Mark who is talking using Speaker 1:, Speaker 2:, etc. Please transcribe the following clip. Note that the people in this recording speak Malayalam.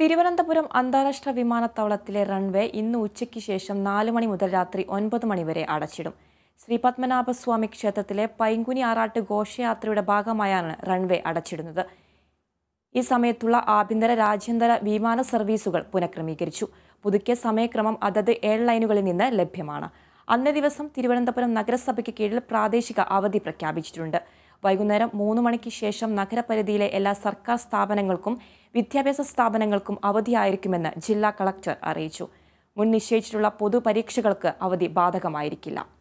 Speaker 1: തിരുവനന്തപുരം അന്താരാഷ്ട്ര വിമാനത്താവളത്തിലെ റൺവേ ഇന്ന് ഉച്ചയ്ക്ക് ശേഷം നാല് മണി മുതൽ രാത്രി ഒൻപത് മണിവരെ അടച്ചിടും ശ്രീ പത്മനാഭസ്വാമി ക്ഷേത്രത്തിലെ പൈങ്കുനി ആറാട്ട് ഘോഷയാത്രയുടെ ഭാഗമായാണ് റൺവേ അടച്ചിടുന്നത് ഈ സമയത്തുള്ള ആഭ്യന്തര രാജ്യാന്തര വിമാന സർവീസുകൾ പുനഃക്രമീകരിച്ചു പുതുക്കിയ സമയക്രമം അതത് എയർലൈനുകളിൽ നിന്ന് ലഭ്യമാണ് അന്നേ ദിവസം തിരുവനന്തപുരം നഗരസഭയ്ക്ക് കീഴിൽ പ്രാദേശിക അവധി പ്രഖ്യാപിച്ചിട്ടുണ്ട് വൈകുന്നേരം മൂന്ന് മണിക്ക് ശേഷം നഗരപരിധിയിലെ എല്ലാ സർക്കാർ സ്ഥാപനങ്ങൾക്കും വിദ്യാഭ്യാസ സ്ഥാപനങ്ങൾക്കും അവധിയായിരിക്കുമെന്ന് ജില്ലാ കളക്ടർ അറിയിച്ചു മുൻ നിശ്ചയിച്ചിട്ടുള്ള പൊതുപരീക്ഷകൾക്ക് അവധി ബാധകമായിരിക്കില്ല